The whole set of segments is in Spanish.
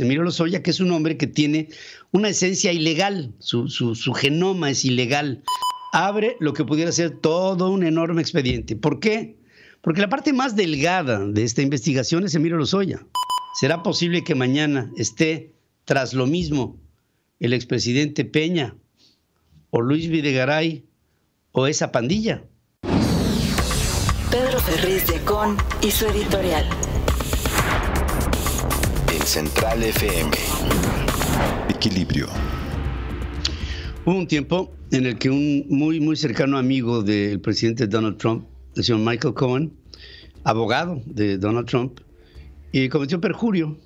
Emilio Lozoya, que es un hombre que tiene una esencia ilegal, su, genoma es ilegal. Abre lo que pudiera ser todo un enorme expediente. ¿Por qué? Porque la parte más delgada de esta investigación es Emilio Lozoya. ¿Será posible que mañana esté tras lo mismo el expresidente Peña o Luis Videgaray o esa pandilla? Pedro Ferriz de Con y su editorial. Central FM. Equilibrio. Hubo un tiempo en el que un muy, muy cercano amigo del presidente Donald Trump, el señor Michael Cohen, abogado de Donald Trump, y cometió perjurio.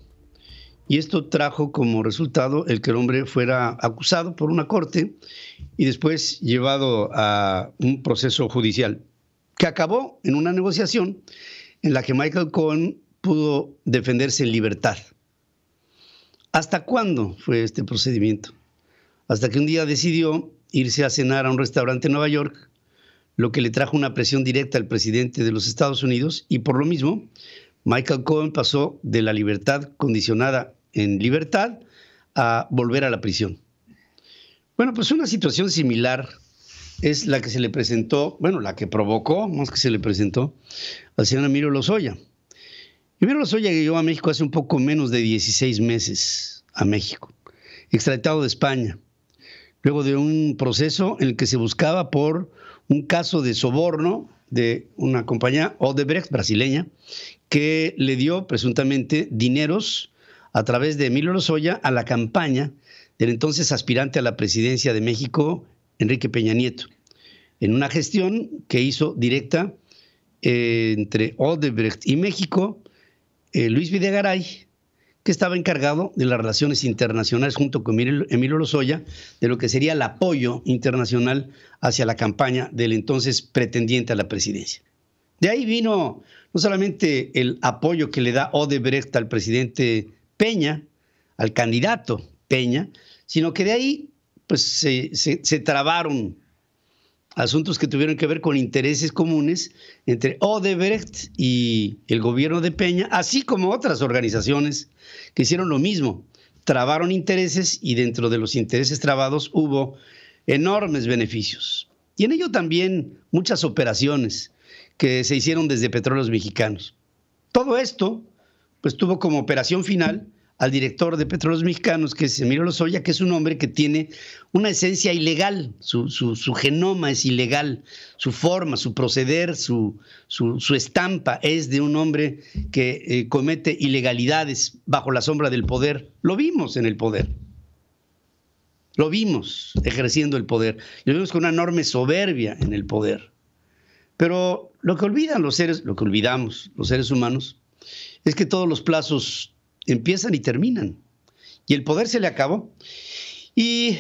Y esto trajo como resultado el que el hombre fuera acusado por una corte y después llevado a un proceso judicial que acabó en una negociación en la que Michael Cohen pudo defenderse en libertad. ¿Hasta cuándo fue este procedimiento? Hasta que un día decidió irse a cenar a un restaurante en Nueva York, lo que le trajo una presión directa al presidente de los Estados Unidos y por lo mismo Michael Cohen pasó de la libertad condicionada en libertad a volver a la prisión. Bueno, pues una situación similar es la que se le presentó, bueno, la que provocó, más que se le presentó, al señor Emilio Lozoya. Emilio Lozoya llegó a México hace un poco menos de 16 meses a México, extraditado de España, luego de un proceso en el que se buscaba por un caso de soborno de una compañía Odebrecht brasileña que le dio presuntamente dineros a través de Emilio Lozoya a la campaña del entonces aspirante a la presidencia de México, Enrique Peña Nieto, en una gestión que hizo directa eh, entre Odebrecht y México eh, Luis Videgaray, que estaba encargado de las relaciones internacionales junto con Emilio Lozoya, de lo que sería el apoyo internacional hacia la campaña del entonces pretendiente a la presidencia. De ahí vino no solamente el apoyo que le da Odebrecht al presidente Peña, al candidato Peña, sino que de ahí pues, se trabaron asuntos que tuvieron que ver con intereses comunes entre Odebrecht y el gobierno de Peña, así como otras organizaciones que hicieron lo mismo. Trabaron intereses y dentro de los intereses trabados hubo enormes beneficios. Y en ello también muchas operaciones que se hicieron desde Petróleos Mexicanos. Todo esto, pues tuvo como operación final al director de Petróleos Mexicanos, que es Emilio Lozoya, que es un hombre que tiene una esencia ilegal, su, genoma es ilegal, su forma, su proceder, su, su estampa es de un hombre que eh, comete ilegalidades bajo la sombra del poder. Lo vimos en el poder. Lo vimos ejerciendo el poder. Lo vimos con una enorme soberbia en el poder. Pero lo que olvidan los seres, lo que olvidamos los seres humanos, es que todos los plazos empiezan y terminan. Y el poder se le acabó. Y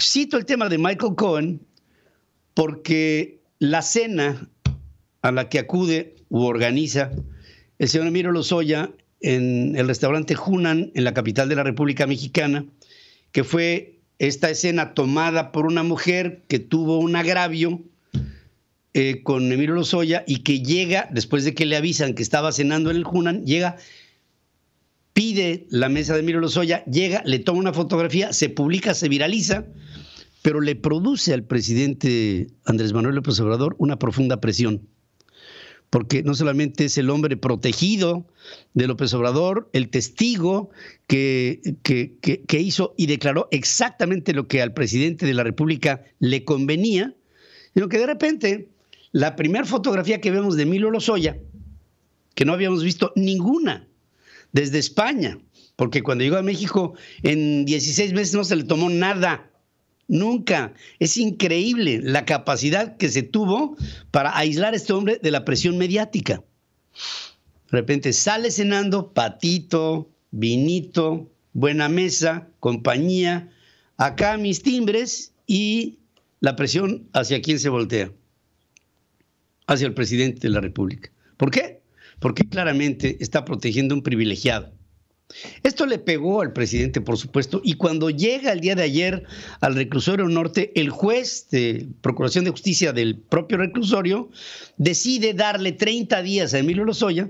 cito el tema de Michael Cohen porque la cena a la que acude u organiza el señor Emiro Lozoya en el restaurante Hunan, en la capital de la República Mexicana, que fue esta escena tomada por una mujer que tuvo un agravio eh, con Emiro Lozoya y que llega, después de que le avisan que estaba cenando en el Hunan, llega pide la mesa de Milo Lozoya, llega, le toma una fotografía, se publica, se viraliza, pero le produce al presidente Andrés Manuel López Obrador una profunda presión. Porque no solamente es el hombre protegido de López Obrador, el testigo que, que, hizo y declaró exactamente lo que al presidente de la República le convenía, sino que de repente la primera fotografía que vemos de Milo Lozoya, que no habíamos visto ninguna desde España, porque cuando llegó a México en 16 meses no se le tomó nada, nunca. Es increíble la capacidad que se tuvo para aislar a este hombre de la presión mediática. De repente sale cenando patito, vinito, buena mesa, compañía, acá mis timbres y la presión hacia quién se voltea, hacia el presidente de la República. ¿Por qué? porque claramente está protegiendo a un privilegiado. Esto le pegó al presidente, por supuesto, y cuando llega el día de ayer al reclusorio norte, el juez de Procuración de Justicia del propio reclusorio decide darle 30 días a Emilio Lozoya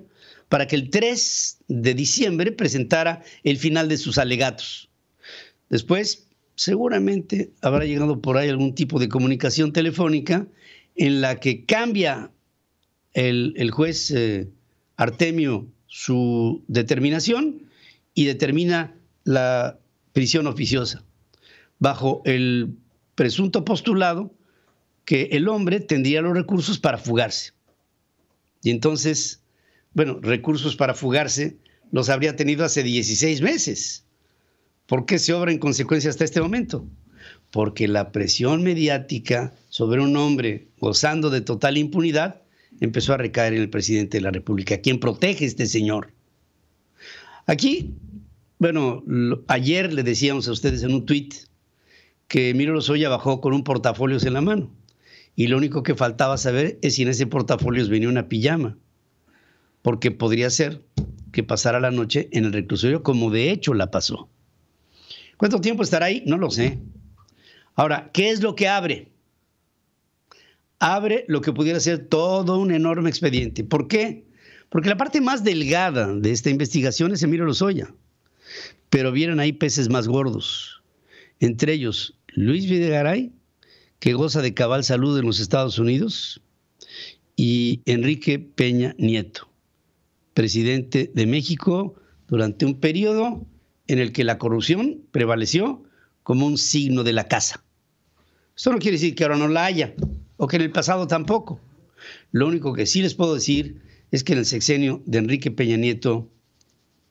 para que el 3 de diciembre presentara el final de sus alegatos. Después, seguramente habrá llegado por ahí algún tipo de comunicación telefónica en la que cambia el, juez. Eh, Artemio su determinación y determina la prisión oficiosa, bajo el presunto postulado que el hombre tendría los recursos para fugarse. Y entonces, bueno, recursos para fugarse los habría tenido hace 16 meses. ¿Por qué se obra en consecuencia hasta este momento? Porque la presión mediática sobre un hombre gozando de total impunidad empezó a recaer en el presidente de la República, ¿Quién protege a este señor. Aquí, bueno, ayer le decíamos a ustedes en un tuit que Emilio Lozoya bajó con un portafolio en la mano y lo único que faltaba saber es si en ese portafolio venía una pijama, porque podría ser que pasara la noche en el reclusorio como de hecho la pasó. ¿Cuánto tiempo estará ahí? No lo sé. Ahora, ¿qué es lo que abre? abre lo que pudiera ser todo un enorme expediente. ¿Por qué? Porque la parte más delgada de esta investigación es Emilio Lozoya. Pero vieron ahí peces más gordos. Entre ellos, Luis Videgaray, que goza de cabal salud en los Estados Unidos, y Enrique Peña Nieto, presidente de México durante un periodo en el que la corrupción prevaleció como un signo de la casa. Esto no quiere decir que ahora no la haya, o que en el pasado tampoco. Lo único que sí les puedo decir es que en el sexenio de Enrique Peña Nieto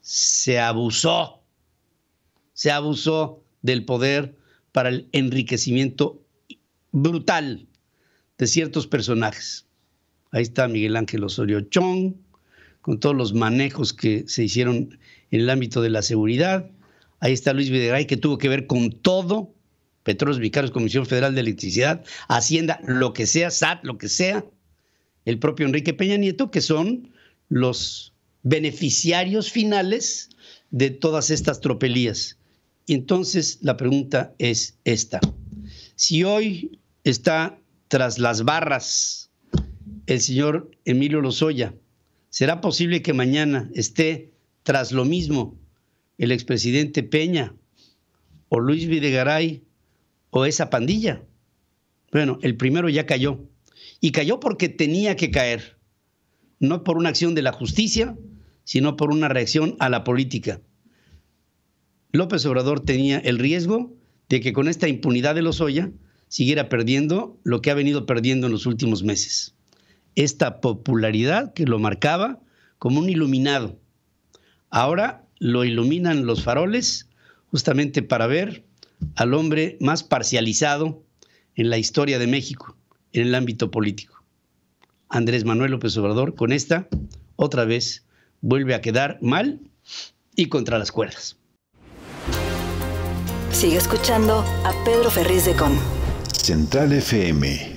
se abusó, se abusó del poder para el enriquecimiento brutal de ciertos personajes. Ahí está Miguel Ángel Osorio Chong, con todos los manejos que se hicieron en el ámbito de la seguridad. Ahí está Luis Videgaray, que tuvo que ver con todo Petróleos Vicarios, Comisión Federal de Electricidad, Hacienda, lo que sea, SAT, lo que sea, el propio Enrique Peña Nieto, que son los beneficiarios finales de todas estas tropelías. Y entonces la pregunta es esta. Si hoy está tras las barras el señor Emilio Lozoya, ¿será posible que mañana esté tras lo mismo el expresidente Peña o Luis Videgaray o esa pandilla. Bueno, el primero ya cayó. Y cayó porque tenía que caer. No por una acción de la justicia, sino por una reacción a la política. López Obrador tenía el riesgo de que con esta impunidad de los Oya siguiera perdiendo lo que ha venido perdiendo en los últimos meses. Esta popularidad que lo marcaba como un iluminado. Ahora lo iluminan los faroles justamente para ver al hombre más parcializado en la historia de México en el ámbito político. Andrés Manuel López Obrador con esta otra vez vuelve a quedar mal y contra las cuerdas. Sigue escuchando a Pedro Ferriz de Con. Central FM